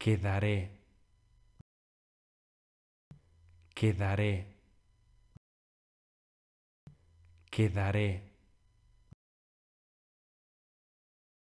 quedaré, quedaré, quedaré.